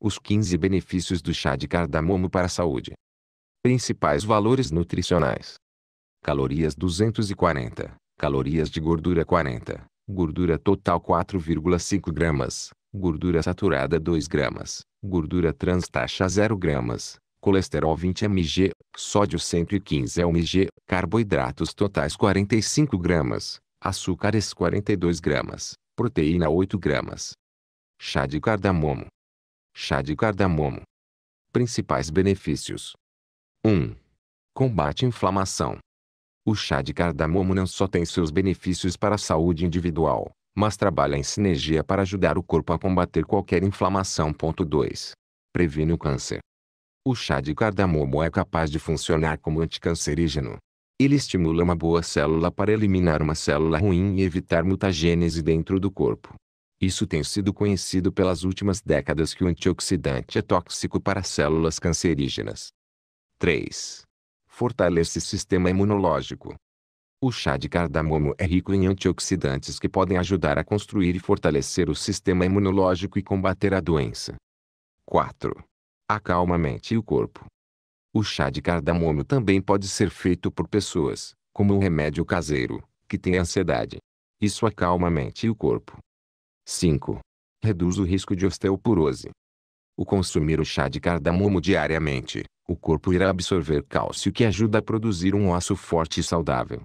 Os 15 benefícios do chá de cardamomo para a saúde. Principais valores nutricionais. Calorias 240, calorias de gordura 40, gordura total 4,5 gramas, gordura saturada 2 gramas, gordura trans taxa 0 gramas, colesterol 20 mg, sódio 115 mg, carboidratos totais 45 gramas, açúcares 42 gramas, proteína 8 gramas. Chá de cardamomo. Chá de cardamomo. Principais benefícios: 1. Combate inflamação. O chá de cardamomo não só tem seus benefícios para a saúde individual, mas trabalha em sinergia para ajudar o corpo a combater qualquer inflamação. 2. Previne o câncer. O chá de cardamomo é capaz de funcionar como anticancerígeno. Ele estimula uma boa célula para eliminar uma célula ruim e evitar mutagênese dentro do corpo. Isso tem sido conhecido pelas últimas décadas que o antioxidante é tóxico para células cancerígenas. 3. Fortalece sistema imunológico. O chá de cardamomo é rico em antioxidantes que podem ajudar a construir e fortalecer o sistema imunológico e combater a doença. 4. Acalma a mente e o corpo. O chá de cardamomo também pode ser feito por pessoas, como o remédio caseiro, que têm ansiedade. Isso acalma a mente e o corpo. 5. Reduz o risco de osteoporose. O consumir o chá de cardamomo diariamente, o corpo irá absorver cálcio que ajuda a produzir um osso forte e saudável.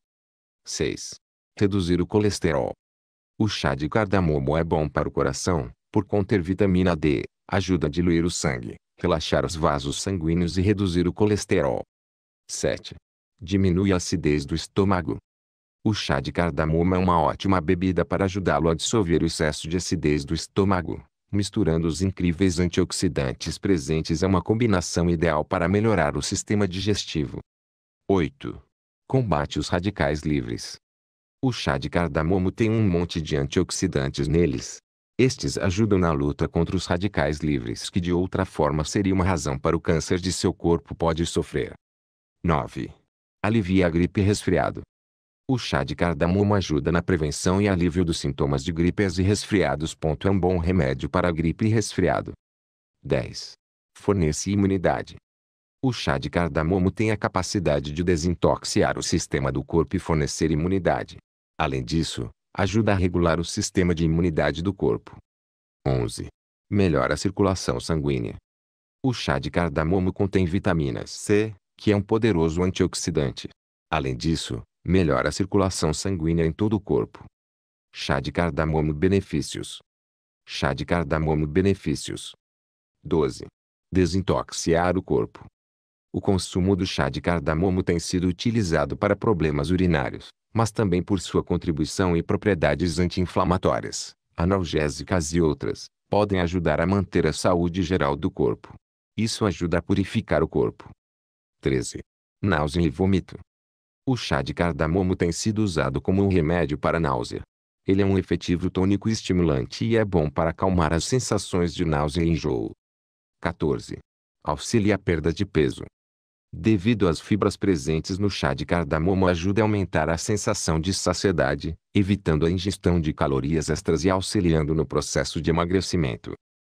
6. Reduzir o colesterol. O chá de cardamomo é bom para o coração, por conter vitamina D, ajuda a diluir o sangue, relaxar os vasos sanguíneos e reduzir o colesterol. 7. Diminui a acidez do estômago. O chá de cardamomo é uma ótima bebida para ajudá-lo a dissolver o excesso de acidez do estômago. Misturando os incríveis antioxidantes presentes é uma combinação ideal para melhorar o sistema digestivo. 8. Combate os radicais livres. O chá de cardamomo tem um monte de antioxidantes neles. Estes ajudam na luta contra os radicais livres que de outra forma seria uma razão para o câncer de seu corpo pode sofrer. 9. Alivia a gripe e resfriado. O chá de cardamomo ajuda na prevenção e alívio dos sintomas de gripes e resfriados. É um bom remédio para gripe e resfriado. 10. Fornece imunidade. O chá de cardamomo tem a capacidade de desintoxicar o sistema do corpo e fornecer imunidade. Além disso, ajuda a regular o sistema de imunidade do corpo. 11. Melhora a circulação sanguínea. O chá de cardamomo contém vitamina C, que é um poderoso antioxidante. Além disso, Melhora a circulação sanguínea em todo o corpo. Chá de cardamomo benefícios. Chá de cardamomo benefícios. 12. Desintoxiar o corpo. O consumo do chá de cardamomo tem sido utilizado para problemas urinários, mas também por sua contribuição e propriedades anti-inflamatórias, analgésicas e outras, podem ajudar a manter a saúde geral do corpo. Isso ajuda a purificar o corpo. 13. Náusea e vômito. O chá de cardamomo tem sido usado como um remédio para náusea. Ele é um efetivo tônico estimulante e é bom para acalmar as sensações de náusea e enjoo. 14. Auxilia a perda de peso. Devido às fibras presentes no chá de cardamomo, ajuda a aumentar a sensação de saciedade, evitando a ingestão de calorias extras e auxiliando no processo de emagrecimento.